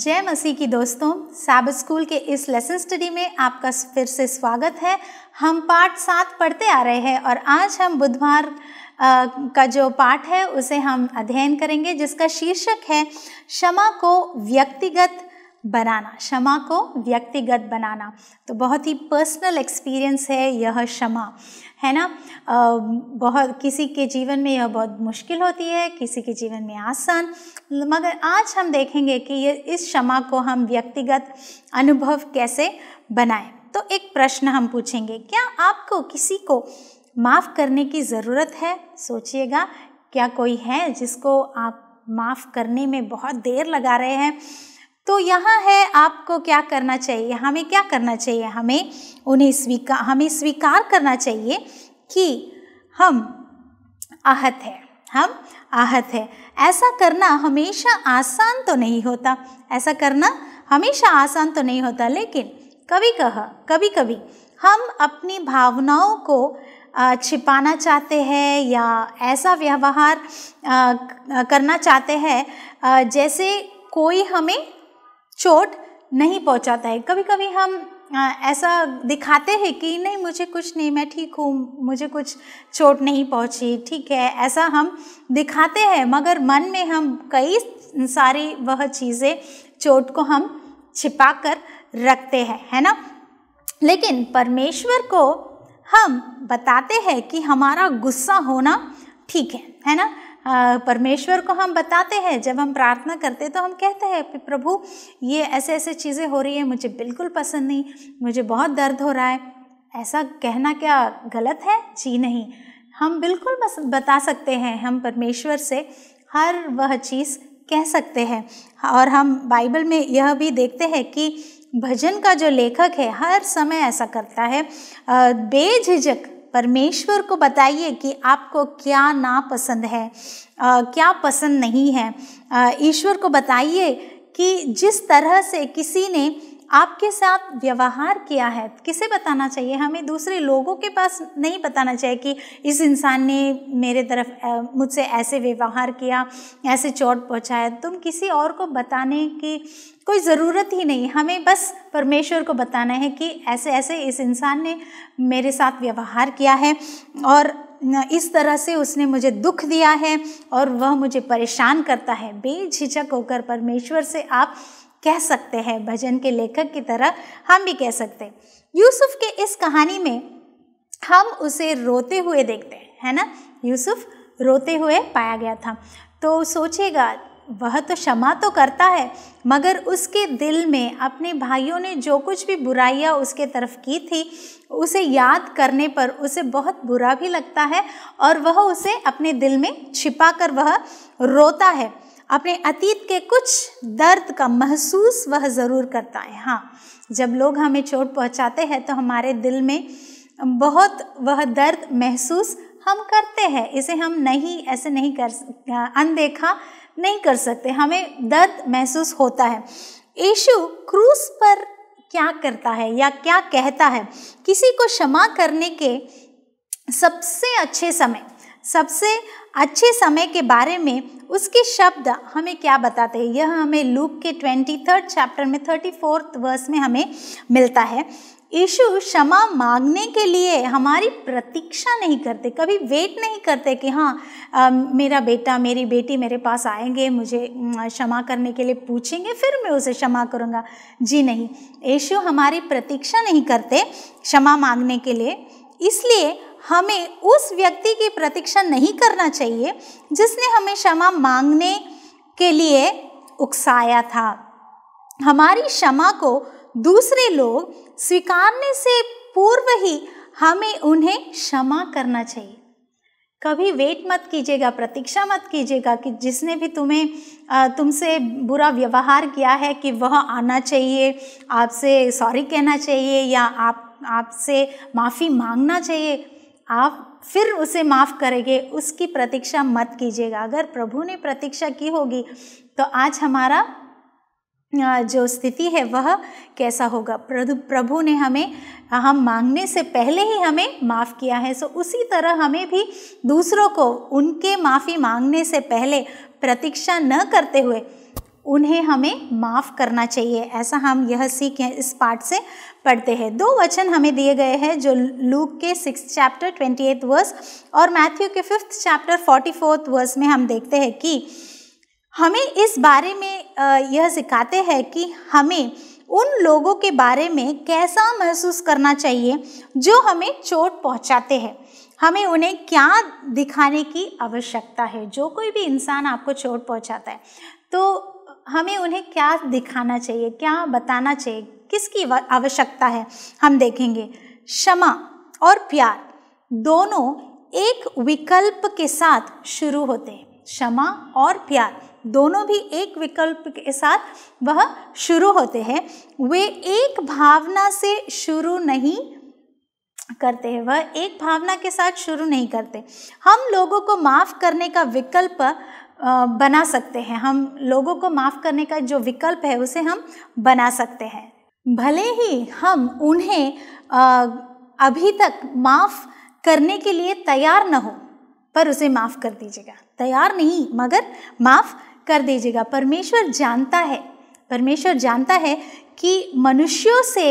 जय मसीह की दोस्तों साब स्कूल के इस लेसन स्टडी में आपका फिर से स्वागत है हम पाठ सात पढ़ते आ रहे हैं और आज हम बुधवार का जो पाठ है उसे हम अध्ययन करेंगे जिसका शीर्षक है क्षमा को व्यक्तिगत बनाना क्षमा को व्यक्तिगत बनाना तो बहुत ही पर्सनल एक्सपीरियंस है यह क्षमा है ना आ, बहुत किसी के जीवन में यह बहुत मुश्किल होती है किसी के जीवन में आसान मगर आज हम देखेंगे कि ये इस क्षमा को हम व्यक्तिगत अनुभव कैसे बनाएं तो एक प्रश्न हम पूछेंगे क्या आपको किसी को माफ़ करने की ज़रूरत है सोचिएगा क्या कोई है जिसको आप माफ़ करने में बहुत देर लगा रहे हैं तो यहाँ है आपको क्या करना चाहिए हमें क्या करना चाहिए हमें उन्हें स्वीकार हमें स्वीकार करना चाहिए कि हम आहत है हम आहत है ऐसा करना हमेशा आसान तो नहीं होता ऐसा करना हमेशा आसान तो नहीं होता लेकिन कभी कह कभी कभी हम अपनी भावनाओं को छिपाना चाहते हैं या ऐसा व्यवहार करना चाहते हैं जैसे कोई हमें चोट नहीं पहुंचाता है कभी कभी हम आ, ऐसा दिखाते हैं कि नहीं मुझे कुछ नहीं मैं ठीक हूँ मुझे कुछ चोट नहीं पहुँची ठीक है ऐसा हम दिखाते हैं मगर मन में हम कई सारी वह चीज़ें चोट को हम छिपा कर रखते हैं है ना लेकिन परमेश्वर को हम बताते हैं कि हमारा गुस्सा होना ठीक है है ना परमेश्वर को हम बताते हैं जब हम प्रार्थना करते हैं तो हम कहते हैं कि प्रभु ये ऐसे ऐसे चीज़ें हो रही है मुझे बिल्कुल पसंद नहीं मुझे बहुत दर्द हो रहा है ऐसा कहना क्या गलत है जी नहीं हम बिल्कुल बस बता सकते हैं हम परमेश्वर से हर वह चीज़ कह सकते हैं और हम बाइबल में यह भी देखते हैं कि भजन का जो लेखक है हर समय ऐसा करता है बेझिझक परमेश्वर को बताइए कि आपको क्या नापसंद है आ, क्या पसंद नहीं है ईश्वर को बताइए कि जिस तरह से किसी ने आपके साथ व्यवहार किया है किसे बताना चाहिए हमें दूसरे लोगों के पास नहीं बताना चाहिए कि इस इंसान ने मेरे तरफ मुझसे ऐसे व्यवहार किया ऐसे चोट पहुँचाया तुम किसी और को बताने की कोई ज़रूरत ही नहीं हमें बस परमेश्वर को बताना है कि ऐसे ऐसे इस इंसान ने मेरे साथ व्यवहार किया है और इस तरह से उसने मुझे दुख दिया है और वह मुझे परेशान करता है बेझिझक होकर परमेश्वर से आप कह सकते हैं भजन के लेखक की तरह हम भी कह सकते हैं यूसुफ के इस कहानी में हम उसे रोते हुए देखते हैं है ना यूसुफ रोते हुए पाया गया था तो सोचेगा वह तो क्षमा तो करता है मगर उसके दिल में अपने भाइयों ने जो कुछ भी बुराइयाँ उसके तरफ की थी उसे याद करने पर उसे बहुत बुरा भी लगता है और वह उसे अपने दिल में छिपा कर वह रोता है अपने अतीत के कुछ दर्द का महसूस वह ज़रूर करता है हाँ जब लोग हमें चोट पहुंचाते हैं तो हमारे दिल में बहुत वह दर्द महसूस हम करते हैं इसे हम नहीं ऐसे नहीं कर अनदेखा नहीं कर सकते हमें दर्द महसूस होता है यीशु क्रूस पर क्या करता है या क्या कहता है किसी को क्षमा करने के सबसे अच्छे समय सबसे अच्छे समय के बारे में उसके शब्द हमें क्या बताते हैं यह हमें लूक के ट्वेंटी थर्ड चैप्टर में थर्टी फोर्थ वर्स में हमें मिलता है यीशु क्षमा मांगने के लिए हमारी प्रतीक्षा नहीं करते कभी वेट नहीं करते कि हाँ आ, मेरा बेटा मेरी बेटी मेरे पास आएंगे मुझे क्षमा करने के लिए पूछेंगे फिर मैं उसे क्षमा करूँगा जी नहीं यीशु हमारी प्रतीक्षा नहीं करते क्षमा मांगने के लिए इसलिए हमें उस व्यक्ति की प्रतीक्षा नहीं करना चाहिए जिसने हमें क्षमा मांगने के लिए उकसाया था हमारी क्षमा को दूसरे लोग स्वीकारने से पूर्व ही हमें उन्हें क्षमा करना चाहिए कभी वेट मत कीजिएगा प्रतीक्षा मत कीजिएगा कि जिसने भी तुम्हें तुमसे बुरा व्यवहार किया है कि वह आना चाहिए आपसे सॉरी कहना चाहिए या आप आपसे माफ़ी मांगना चाहिए आप फिर उसे माफ़ करेंगे उसकी प्रतीक्षा मत कीजिएगा अगर प्रभु ने प्रतीक्षा की होगी तो आज हमारा जो स्थिति है वह कैसा होगा प्रभु प्रभु ने हमें हम मांगने से पहले ही हमें माफ़ किया है सो उसी तरह हमें भी दूसरों को उनके माफ़ी मांगने से पहले प्रतीक्षा न करते हुए उन्हें हमें माफ़ करना चाहिए ऐसा हम यह सीख इस पार्ट से पढ़ते हैं दो वचन हमें दिए गए हैं जो लूक के six chapter twenty eighth verse और मैथ्यू के fifth chapter forty fourth verse में हम देखते हैं कि हमें इस बारे में यह सिखाते हैं कि हमें उन लोगों के बारे में कैसा महसूस करना चाहिए जो हमें चोट पहुंचाते हैं हमें उन्हें क्या दिखाने की आवश्यकता है जो कोई भी इंसान आपको चोट पहुंचाता है तो हमें उन्हें क्या दिखाना चाहिए क्या बताना चाहिए किसकी आवश्यकता है हम देखेंगे क्षमा और प्यार दोनों एक विकल्प के साथ शुरू होते हैं क्षमा और प्यार दोनों भी एक विकल्प के साथ वह शुरू होते हैं वे एक भावना से शुरू नहीं करते हैं वह एक भावना के साथ शुरू नहीं करते हम लोगों को माफ़ करने का विकल्प बना सकते हैं हम लोगों को माफ़ करने का जो विकल्प है उसे हम बना सकते हैं भले ही हम उन्हें अभी तक माफ़ करने के लिए तैयार न हो पर उसे माफ़ कर दीजिएगा तैयार नहीं मगर माफ़ कर दीजिएगा परमेश्वर जानता है परमेश्वर जानता है कि मनुष्यों से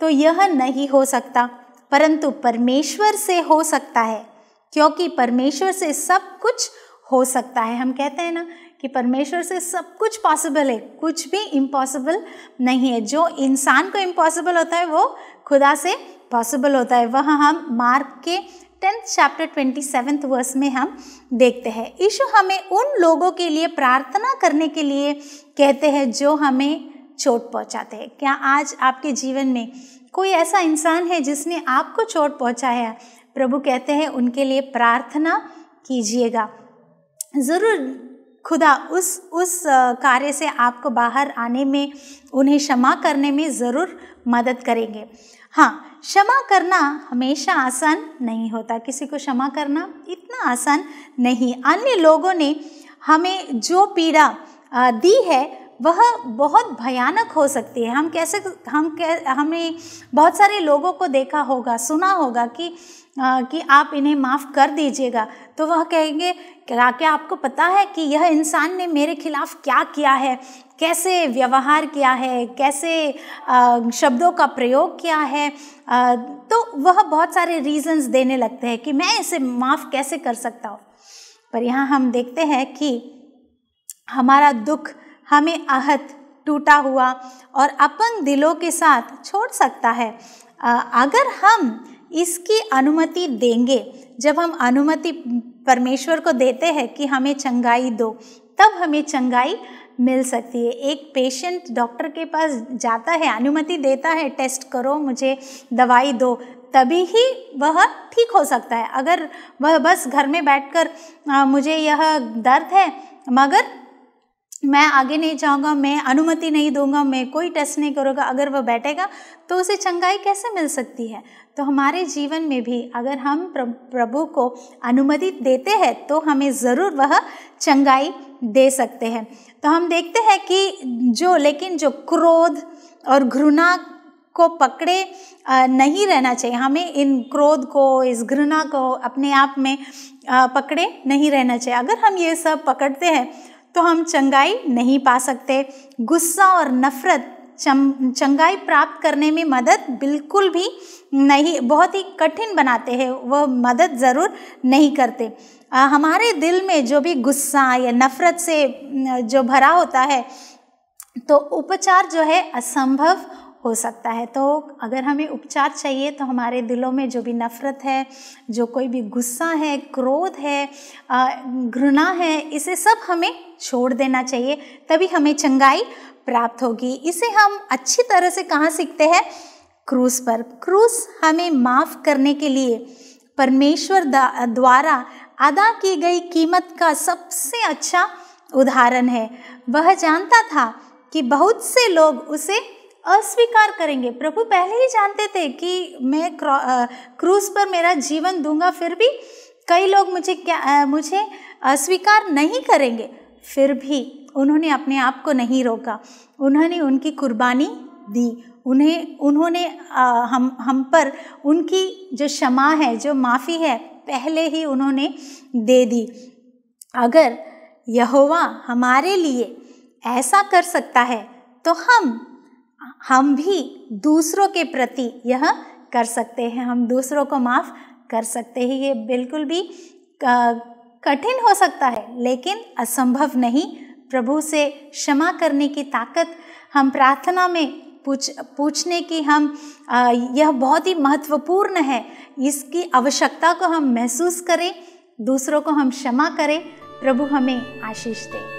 तो यह नहीं हो सकता परंतु परमेश्वर से हो सकता है क्योंकि परमेश्वर से सब कुछ हो सकता है हम कहते हैं ना कि परमेश्वर से सब कुछ पॉसिबल है कुछ भी इम्पॉसिबल नहीं है जो इंसान को इम्पॉसिबल होता है वो खुदा से पॉसिबल होता है वह हम मार्क के tenth chapter twenty seventh verse में हम देखते हैं ईशु हमें उन लोगों के लिए प्रार्थना करने के लिए कहते हैं जो हमें चोट पहुंचाते हैं क्या आज आपके जीवन में कोई ऐसा इंसान है जिसने आपको चोट पहुंचाया प्रभु कहते हैं उनके लिए प्रार्थना कीजिएगा ज़रूर खुदा उस उस कार्य से आपको बाहर आने में उन्हें क्षमा करने में ज़रूर मदद करेंगे हाँ क्षमा करना हमेशा आसान नहीं होता किसी को क्षमा करना इतना आसान नहीं अन्य लोगों ने हमें जो पीड़ा दी है वह बहुत भयानक हो सकती है हम कैसे हम कै हमें बहुत सारे लोगों को देखा होगा सुना होगा कि आ, कि आप इन्हें माफ़ कर दीजिएगा तो वह कहेंगे क्या क्या आपको पता है कि यह इंसान ने मेरे खिलाफ़ क्या किया है कैसे व्यवहार किया है कैसे आ, शब्दों का प्रयोग किया है आ, तो वह बहुत सारे रीजंस देने लगते हैं कि मैं इसे माफ़ कैसे कर सकता हूँ पर यहाँ हम देखते हैं कि हमारा दुख हमें आहत टूटा हुआ और अपन दिलों के साथ छोड़ सकता है अगर हम इसकी अनुमति देंगे जब हम अनुमति परमेश्वर को देते हैं कि हमें चंगाई दो तब हमें चंगाई मिल सकती है एक पेशेंट डॉक्टर के पास जाता है अनुमति देता है टेस्ट करो मुझे दवाई दो तभी ही वह ठीक हो सकता है अगर वह बस घर में बैठकर हाँ, मुझे यह दर्द है मगर मैं आगे नहीं जाऊँगा मैं अनुमति नहीं दूंगा मैं कोई टेस्ट नहीं करूँगा अगर वह बैठेगा तो उसे चंगाई कैसे मिल सकती है तो हमारे जीवन में भी अगर हम प्रभु को अनुमति देते हैं तो हमें ज़रूर वह चंगाई दे सकते हैं तो हम देखते हैं कि जो लेकिन जो क्रोध और घृणा को पकड़े नहीं रहना चाहिए हमें इन क्रोध को इस घृणा को अपने आप में पकड़े नहीं रहना चाहिए अगर हम ये सब पकड़ते हैं तो हम चंगाई नहीं पा सकते गुस्सा और नफ़रत चंगाई प्राप्त करने में मदद बिल्कुल भी नहीं बहुत ही कठिन बनाते हैं वह मदद ज़रूर नहीं करते आ, हमारे दिल में जो भी गुस्सा या नफ़रत से जो भरा होता है तो उपचार जो है असंभव हो सकता है तो अगर हमें उपचार चाहिए तो हमारे दिलों में जो भी नफ़रत है जो कोई भी गुस्सा है क्रोध है घृणा है इसे सब हमें छोड़ देना चाहिए तभी हमें चंगाई प्राप्त होगी इसे हम अच्छी तरह से कहाँ सीखते हैं क्रूस पर क्रूस हमें माफ़ करने के लिए परमेश्वर द्वारा अदा की गई कीमत का सबसे अच्छा उदाहरण है वह जानता था कि बहुत से लोग उसे अस्वीकार करेंगे प्रभु पहले ही जानते थे कि मैं क्रूज पर मेरा जीवन दूंगा फिर भी कई लोग मुझे क्या मुझे अस्वीकार नहीं करेंगे फिर भी उन्होंने अपने आप को नहीं रोका उन्होंने उनकी कुर्बानी दी उन्हें उन्होंने आ, हम हम पर उनकी जो क्षमा है जो माफ़ी है पहले ही उन्होंने दे दी अगर यहोवा हमारे लिए ऐसा कर सकता है तो हम हम भी दूसरों के प्रति यह कर सकते हैं हम दूसरों को माफ़ कर सकते हैं ये बिल्कुल भी कठिन हो सकता है लेकिन असंभव नहीं प्रभु से क्षमा करने की ताकत हम प्रार्थना में पूछ पूछने की हम आ, यह बहुत ही महत्वपूर्ण है इसकी आवश्यकता को हम महसूस करें दूसरों को हम क्षमा करें प्रभु हमें आशीष दें